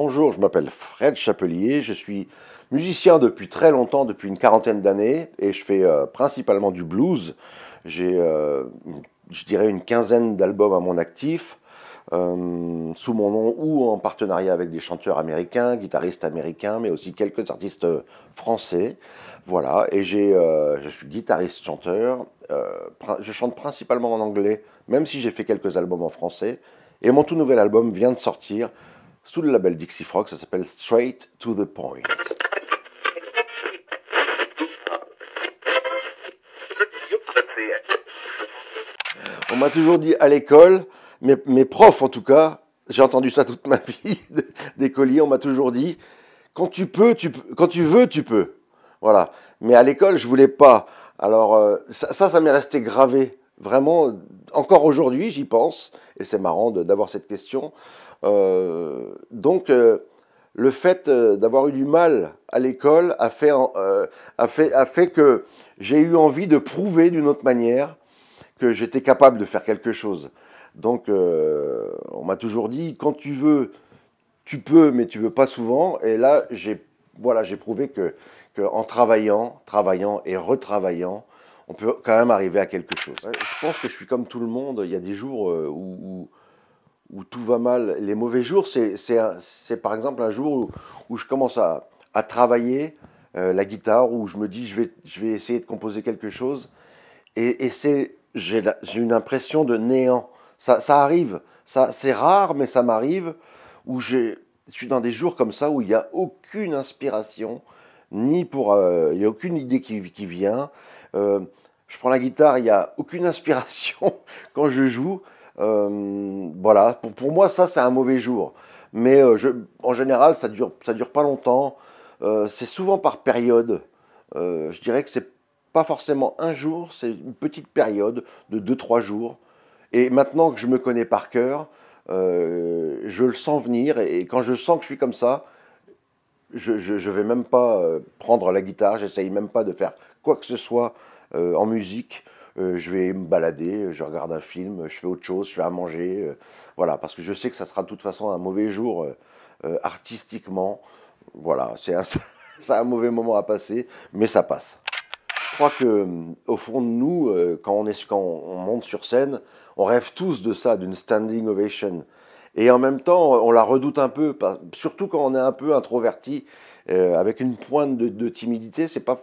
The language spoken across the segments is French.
Bonjour, je m'appelle Fred Chapelier, je suis musicien depuis très longtemps, depuis une quarantaine d'années, et je fais euh, principalement du blues. J'ai, euh, je dirais, une quinzaine d'albums à mon actif, euh, sous mon nom ou en partenariat avec des chanteurs américains, guitaristes américains, mais aussi quelques artistes français. Voilà, et je suis guitariste-chanteur. je chante principalement en anglais, même si j'ai fait quelques albums en français. Et mon tout nouvel album vient de sortir sous le label Dixie Frog, ça s'appelle Straight to the Point. On m'a toujours dit à l'école, mes, mes, profs en tout cas, j'ai entendu ça toute ma vie d'écolier, on m'a toujours dit, quand tu peux, quand tu veux, tu peux. Voilà. Mais à l'école, je voulais pas. Alors euh, ça, ça m'est resté gravé. Vraiment, encore aujourd'hui, j'y pense. Et c'est marrant d'avoir cette question. Euh, donc, euh, le fait euh, d'avoir eu du mal à l'école a fait, que j'ai eu envie de prouver d'une autre manière que j'étais capable de faire quelque chose. Donc, on m'a toujours dit, quand tu veux, tu peux, mais tu veux pas souvent. Et là, j'ai voilà, j'ai prouvé que, en travaillant, travaillant et retravaillant, on peut quand même arriver à quelque chose. Je pense que je suis comme tout le monde. Il y a des jours où où tout va mal, les mauvais jours, c'est par exemple un jour où, je commence à, travailler euh, la guitare, où je me dis je vais, essayer de composer quelque chose. Et, j'ai une impression de néant. Ça, arrive, c'est rare, mais ça m'arrive, où je suis dans des jours comme ça, où il n'y a aucune inspiration, ni pour... Euh, il n'y a aucune idée qui, vient. Euh, je prends la guitare, il n'y a aucune inspiration quand je joue. Euh, voilà, pour, moi, ça, c'est un mauvais jour. Mais euh, en général, ça dure, dure pas longtemps. Euh, c'est souvent par période. je dirais que c'est pas forcément un jour, c'est une petite période de 2-3 jours. Et maintenant que je me connais par cœur, je le sens venir. Et, quand je sens que je suis comme ça, je ne vais même pas prendre la guitare, j'essaye même pas de faire quoi que ce soit en musique. Euh, je vais me balader, euh, je regarde un film, euh, je fais autre chose, je vais à manger. voilà, parce que je sais que ça sera de toute façon un mauvais jour artistiquement. Voilà, c'est un, mauvais moment à passer, mais ça passe. Je crois que au fond de nous, quand on monte sur scène, on rêve tous de ça, d'une standing ovation. Et en même temps, on la redoute un peu, surtout quand on est un peu introverti euh, avec une pointe de, timidité. C'est pas,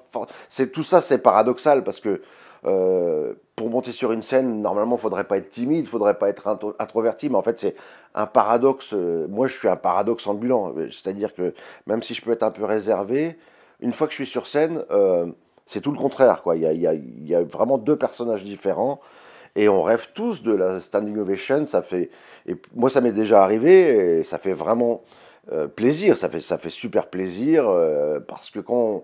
c'est tout ça, c'est paradoxal parce que euh, pour monter sur une scène, normalement, il faudrait pas être timide, il faudrait pas être introverti, mais en fait, c'est un paradoxe. Euh, moi, je suis un paradoxe ambulant, c'est-à-dire que même si je peux être un peu réservé, une fois que je suis sur scène, c'est tout le contraire. Quoi. Il, y a, vraiment deux personnages différents. Et on rêve tous de la standing ovation, ça fait. Et moi, ça m'est déjà arrivé, et ça fait vraiment. Euh, plaisir, ça fait, ça fait super plaisir, euh, parce que quand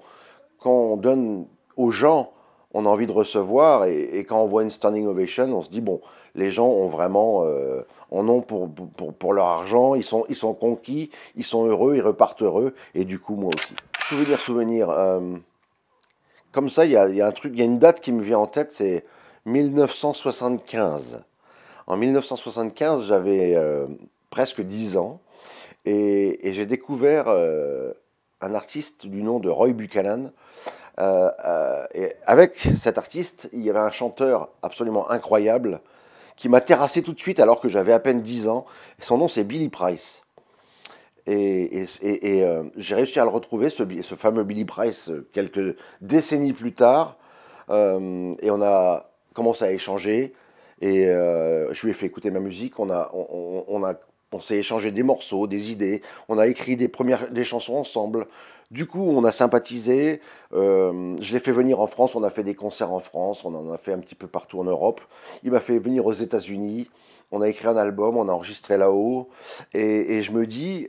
on, donne aux gens, on a envie de recevoir, et, quand on voit une standing ovation, on se dit, bon, les gens ont vraiment, on euh, en ont pour, leur argent, ils sont, ils sont conquis, ils sont heureux, ils repartent heureux, et du coup, moi aussi. Souvenir, souvenir, comme ça, il y a, un truc, il y a une date qui me vient en tête, c'est 1975. En 1975, j'avais presque 10 ans. Et, j'ai découvert euh, un artiste du nom de Roy Buchanan. Euh, euh, et avec cet artiste, il y avait un chanteur absolument incroyable qui m'a terrassé tout de suite alors que j'avais à peine 10 ans. Son nom, c'est Billy Price. Et, j'ai réussi à le retrouver, ce, ce, fameux Billy Price, quelques décennies plus tard. et on a commencé à échanger. Et je lui ai fait écouter ma musique. On a, on, on a on s'est échangé des morceaux, des idées, on a écrit des premières des chansons ensemble. Du coup, on a sympathisé. Euh, je l'ai fait venir en France, on a fait des concerts en France, on en a fait un petit peu partout en Europe. Il m'a fait venir aux États-Unis, on a écrit un album, on a enregistré là-haut. Et, je me dis,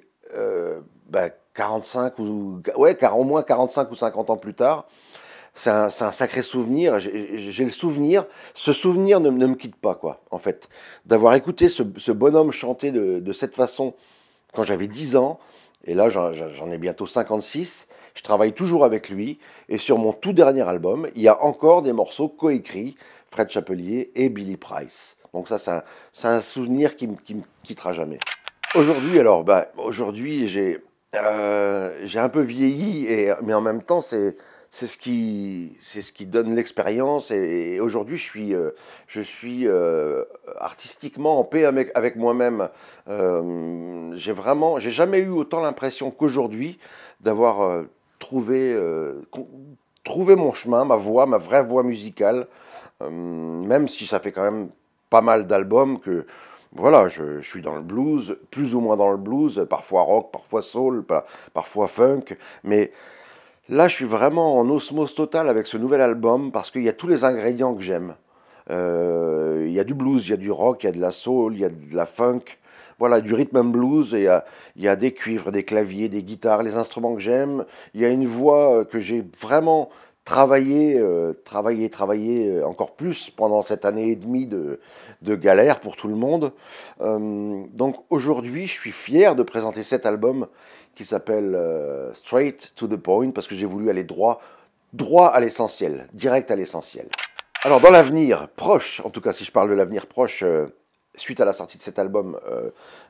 45 euh, bah, ou ouais, car au moins 45 ou 50 ans plus tard, c'est un, sacré souvenir. J'ai le souvenir, ce souvenir ne, ne, me quitte pas, quoi, en fait. D'avoir écouté ce, bonhomme chanter de, cette façon quand j'avais 10 ans, et là j'en ai bientôt 56, je travaille toujours avec lui, et sur mon tout dernier album, il y a encore des morceaux coécrits, Fred Chapelier et Billy Price. Donc ça, c'est un, souvenir qui me quittera jamais. Aujourd'hui, alors, bah, aujourd'hui, j'ai euh, un peu vieilli, et, mais en même temps, c'est c'est ce qui, c'est ce qui donne l'expérience. Et, aujourd'hui, je suis, euh, je suis euh, artistiquement en paix avec, moi-même. Euh, j'ai vraiment, j'ai jamais eu autant l'impression qu'aujourd'hui d'avoir trouvé, trouvé mon chemin, ma voix, ma vraie voix musicale. même si ça fait quand même pas mal d'albums que voilà, je, suis dans le blues, plus ou moins dans le blues, parfois rock, parfois soul, parfois funk, mais Là, je suis vraiment en osmose totale avec ce nouvel album parce qu'il y a tous les ingrédients que j'aime. Euh, il y a du blues, il y a du rock, il y a de la soul, il y a de la funk, voilà, du rythme blues, et euh, il y a des cuivres, des claviers, des guitares, les instruments que j'aime. Il y a une voix euh, que j'ai vraiment euh, travailler, travailler, travailler euh, encore plus pendant cette année et demie de, galère pour tout le monde. Euh, donc aujourd'hui, je suis fier de présenter cet album qui s'appelle Straight to the Point parce que j'ai voulu aller droit, droit à l'essentiel, direct à l'essentiel. Alors dans l'avenir proche, en tout cas si je parle de l'avenir proche, suite à la sortie de cet album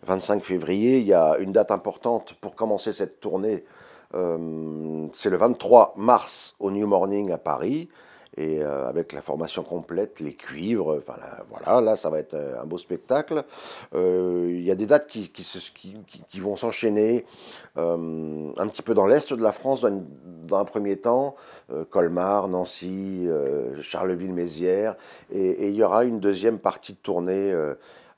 25 février, il y a une date importante pour commencer cette tournée euh, c'est le 23 mars au New Morning à Paris et euh, avec la formation complète, les cuivres, enfin voilà, là ça va être euh, un beau spectacle. Il y a des dates qui, se, qui, vont s'enchaîner un petit peu dans l'est de la France dans un premier temps, Colmar, Nancy, Charleville-Mézières, et il y aura une deuxième partie de tournée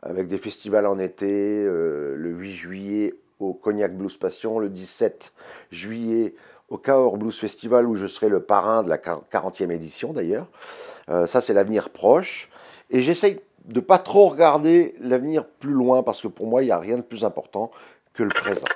avec des festivals en été, le 8 juillet au Cognac Blues Passion, le 17 juillet au Cahors Blues Festival où je serai le parrain de la 40e édition d'ailleurs. Euh, ça c'est l'avenir proche. Et j'essaye de pas trop regarder l'avenir plus loin parce que pour moi il n'y a rien de plus important que le présent.